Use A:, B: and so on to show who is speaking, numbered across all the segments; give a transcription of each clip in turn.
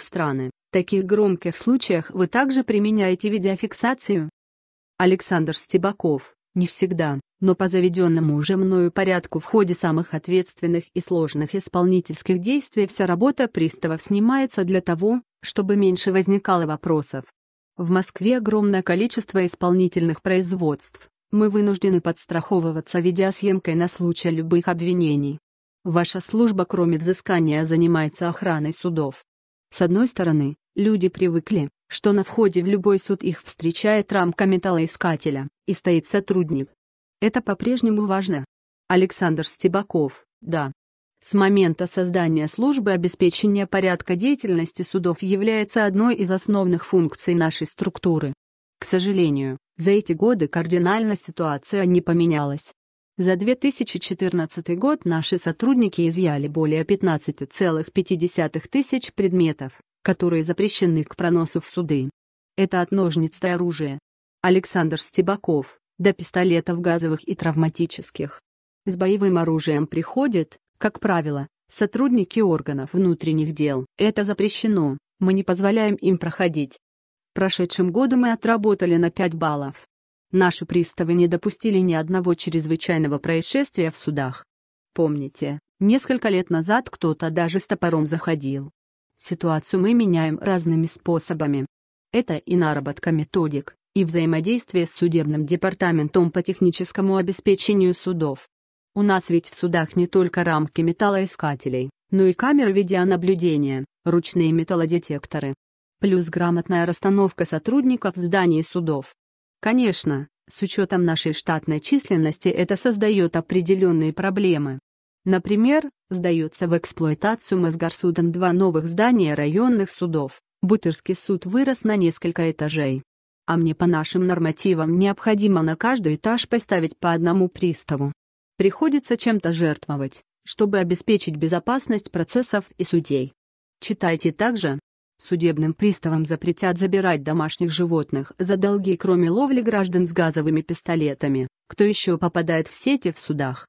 A: страны. В таких громких случаях вы также применяете видеофиксацию? Александр Стебаков. Не всегда, но по заведенному уже мною порядку в ходе самых ответственных и сложных исполнительских действий вся работа приставов снимается для того, чтобы меньше возникало вопросов. В Москве огромное количество исполнительных производств. Мы вынуждены подстраховываться видеосъемкой на случай любых обвинений. Ваша служба кроме взыскания занимается охраной судов, с одной стороны, люди привыкли, что на входе в любой суд их встречает рамка металлоискателя и стоит сотрудник. Это по-прежнему важно. Александр Стебаков, да. С момента создания службы обеспечения порядка деятельности судов является одной из основных функций нашей структуры. К сожалению, за эти годы кардинально ситуация не поменялась. За 2014 год наши сотрудники изъяли более 15,5 тысяч предметов, которые запрещены к проносу в суды. Это от ножниц до оружия. Александр Стебаков, до пистолетов газовых и травматических. С боевым оружием приходят, как правило, сотрудники органов внутренних дел. Это запрещено, мы не позволяем им проходить. Прошедшим году мы отработали на 5 баллов. Наши приставы не допустили ни одного чрезвычайного происшествия в судах. Помните, несколько лет назад кто-то даже с топором заходил. Ситуацию мы меняем разными способами. Это и наработка методик, и взаимодействие с судебным департаментом по техническому обеспечению судов. У нас ведь в судах не только рамки металлоискателей, но и камеры видеонаблюдения, ручные металлодетекторы. Плюс грамотная расстановка сотрудников в здании судов, Конечно, с учетом нашей штатной численности это создает определенные проблемы. Например, сдается в эксплуатацию Мосгорсудом два новых здания районных судов. Бутырский суд вырос на несколько этажей. А мне по нашим нормативам необходимо на каждый этаж поставить по одному приставу. Приходится чем-то жертвовать, чтобы обеспечить безопасность процессов и судей. Читайте также судебным приставам запретят забирать домашних животных за долги, кроме ловли граждан с газовыми пистолетами, кто еще попадает в сети в судах.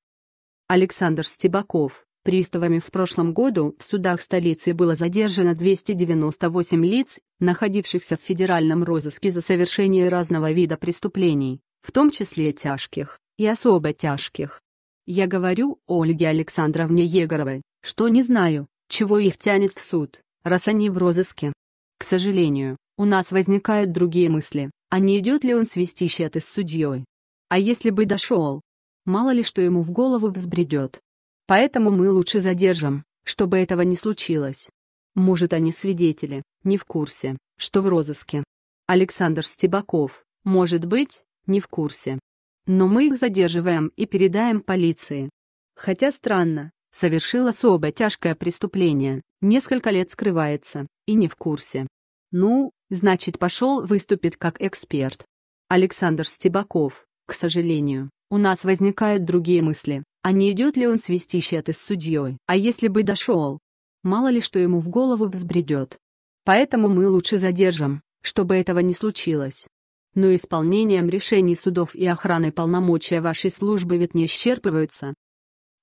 A: Александр Стебаков. Приставами в прошлом году в судах столицы было задержано 298 лиц, находившихся в федеральном розыске за совершение разного вида преступлений, в том числе тяжких и особо тяжких. Я говорю Ольге Александровне Егоровой, что не знаю, чего их тянет в суд раз они в розыске. К сожалению, у нас возникают другие мысли, а не идет ли он свести счеты с судьей? А если бы дошел? Мало ли что ему в голову взбредет. Поэтому мы лучше задержим, чтобы этого не случилось. Может они свидетели, не в курсе, что в розыске. Александр Стебаков, может быть, не в курсе. Но мы их задерживаем и передаем полиции. Хотя странно, Совершил особо тяжкое преступление, несколько лет скрывается и не в курсе. Ну, значит, пошел выступит как эксперт. Александр Стебаков, к сожалению, у нас возникают другие мысли, а не идет ли он свести счеты с судьей, а если бы дошел? Мало ли что ему в голову взбредет. Поэтому мы лучше задержим, чтобы этого не случилось. Но исполнением решений судов и охраной полномочия вашей службы ведь не исчерпываются,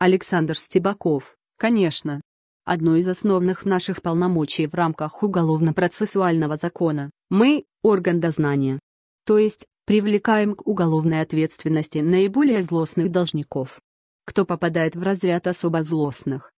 A: Александр Стебаков, конечно, одно из основных наших полномочий в рамках уголовно-процессуального закона. Мы – орган дознания. То есть, привлекаем к уголовной ответственности наиболее злостных должников. Кто попадает в разряд особо злостных?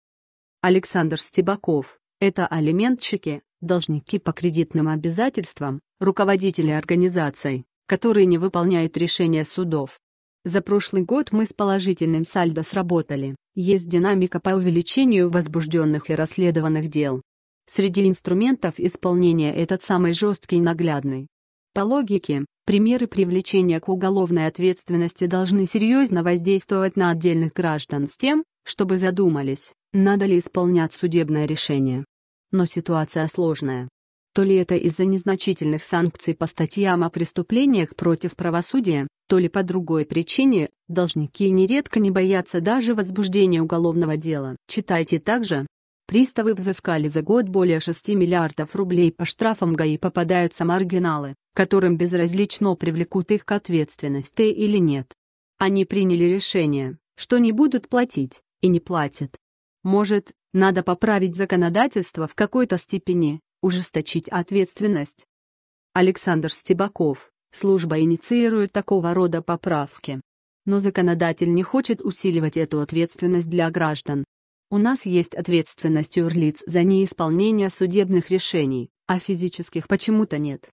A: Александр Стебаков – это алиментщики, должники по кредитным обязательствам, руководители организаций, которые не выполняют решения судов, за прошлый год мы с положительным сальдо сработали. Есть динамика по увеличению возбужденных и расследованных дел. Среди инструментов исполнения этот самый жесткий и наглядный. По логике, примеры привлечения к уголовной ответственности должны серьезно воздействовать на отдельных граждан с тем, чтобы задумались, надо ли исполнять судебное решение. Но ситуация сложная. То ли это из-за незначительных санкций по статьям о преступлениях против правосудия, то ли по другой причине, должники нередко не боятся даже возбуждения уголовного дела. Читайте также. Приставы взыскали за год более 6 миллиардов рублей по штрафам ГАИ попадаются маргиналы, которым безразлично привлекут их к ответственности или нет. Они приняли решение, что не будут платить, и не платят. Может, надо поправить законодательство в какой-то степени, ужесточить ответственность. Александр Стебаков Служба инициирует такого рода поправки. Но законодатель не хочет усиливать эту ответственность для граждан. У нас есть ответственность юрлиц за неисполнение судебных решений, а физических почему-то нет.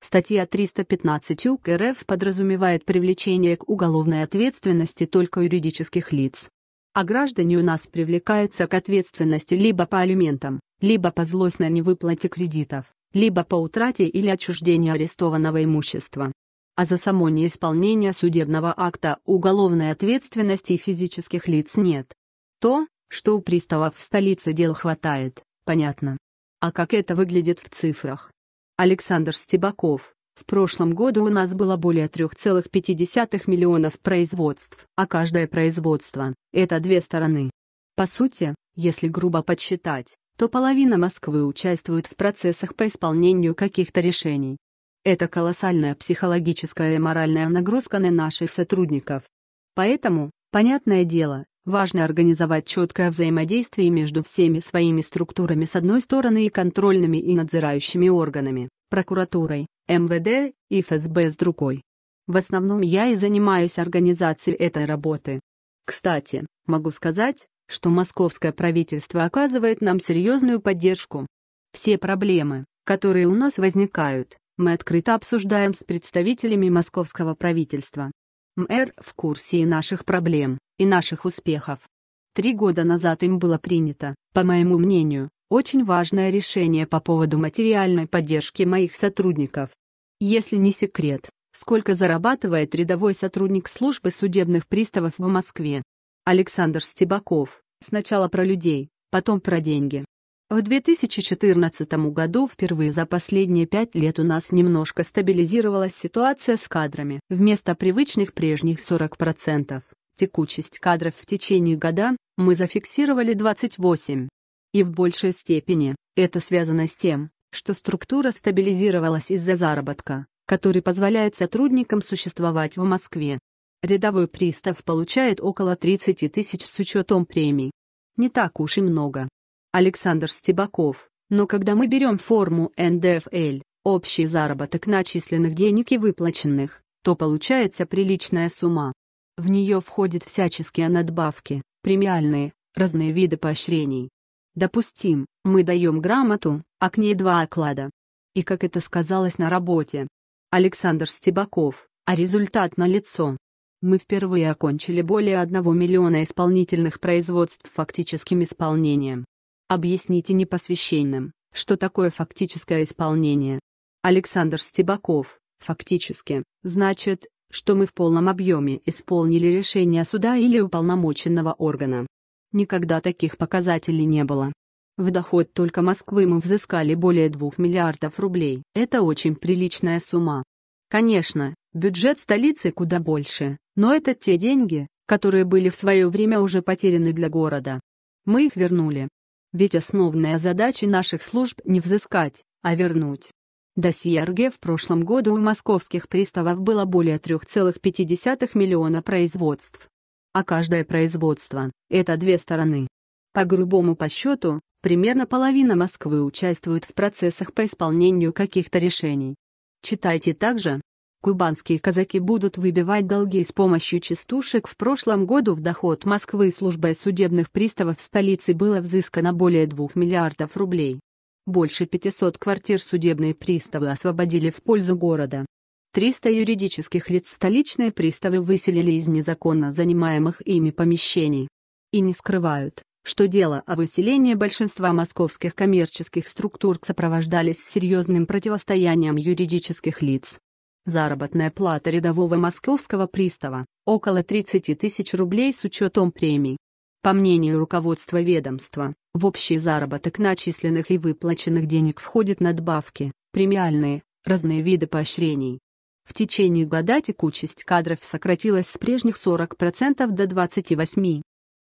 A: Статья 315 УК РФ подразумевает привлечение к уголовной ответственности только юридических лиц. А граждане у нас привлекаются к ответственности либо по алиментам, либо по злостной невыплате кредитов либо по утрате или отчуждению арестованного имущества. А за само неисполнение судебного акта уголовной ответственности физических лиц нет. То, что у приставов в столице дел хватает, понятно. А как это выглядит в цифрах? Александр Стебаков. В прошлом году у нас было более 3,5 миллионов производств, а каждое производство – это две стороны. По сути, если грубо подсчитать, то половина Москвы участвует в процессах по исполнению каких-то решений. Это колоссальная психологическая и моральная нагрузка на наших сотрудников. Поэтому, понятное дело, важно организовать четкое взаимодействие между всеми своими структурами с одной стороны и контрольными и надзирающими органами, прокуратурой, МВД и ФСБ с другой. В основном я и занимаюсь организацией этой работы. Кстати, могу сказать, что московское правительство оказывает нам серьезную поддержку. Все проблемы, которые у нас возникают, мы открыто обсуждаем с представителями московского правительства. Мэр в курсе и наших проблем, и наших успехов. Три года назад им было принято, по моему мнению, очень важное решение по поводу материальной поддержки моих сотрудников. Если не секрет, сколько зарабатывает рядовой сотрудник службы судебных приставов в Москве, Александр Стебаков. Сначала про людей, потом про деньги. В 2014 году впервые за последние пять лет у нас немножко стабилизировалась ситуация с кадрами. Вместо привычных прежних 40% текучесть кадров в течение года мы зафиксировали 28. И в большей степени это связано с тем, что структура стабилизировалась из-за заработка, который позволяет сотрудникам существовать в Москве. Рядовой пристав получает около 30 тысяч с учетом премий. Не так уж и много. Александр Стебаков. Но когда мы берем форму НДФЛ, общий заработок начисленных денег и выплаченных, то получается приличная сумма. В нее входят всяческие надбавки, премиальные, разные виды поощрений. Допустим, мы даем грамоту, а к ней два оклада. И как это сказалось на работе? Александр Стебаков, а результат на лицо. Мы впервые окончили более 1 миллиона исполнительных производств фактическим исполнением. Объясните непосвященным, что такое фактическое исполнение. Александр Стебаков, фактически, значит, что мы в полном объеме исполнили решение суда или уполномоченного органа. Никогда таких показателей не было. В доход только Москвы мы взыскали более 2 миллиардов рублей. Это очень приличная сумма. Конечно, бюджет столицы куда больше, но это те деньги, которые были в свое время уже потеряны для города. Мы их вернули. Ведь основная задача наших служб не взыскать, а вернуть. Досье РГ в прошлом году у московских приставов было более 3,5 миллиона производств. А каждое производство – это две стороны. По грубому подсчету, примерно половина Москвы участвует в процессах по исполнению каких-то решений. Читайте также Кубанские казаки будут выбивать долги с помощью частушек. В прошлом году в доход Москвы службой судебных приставов в столице было взыскано более 2 миллиардов рублей. Больше 500 квартир судебные приставы освободили в пользу города. 300 юридических лиц столичные приставы выселили из незаконно занимаемых ими помещений. И не скрывают, что дело о выселении большинства московских коммерческих структур сопровождались серьезным противостоянием юридических лиц. Заработная плата рядового московского пристава – около 30 тысяч рублей с учетом премий. По мнению руководства ведомства, в общий заработок начисленных и выплаченных денег входят надбавки, премиальные, разные виды поощрений. В течение года текучесть кадров сократилась с прежних 40% до 28%.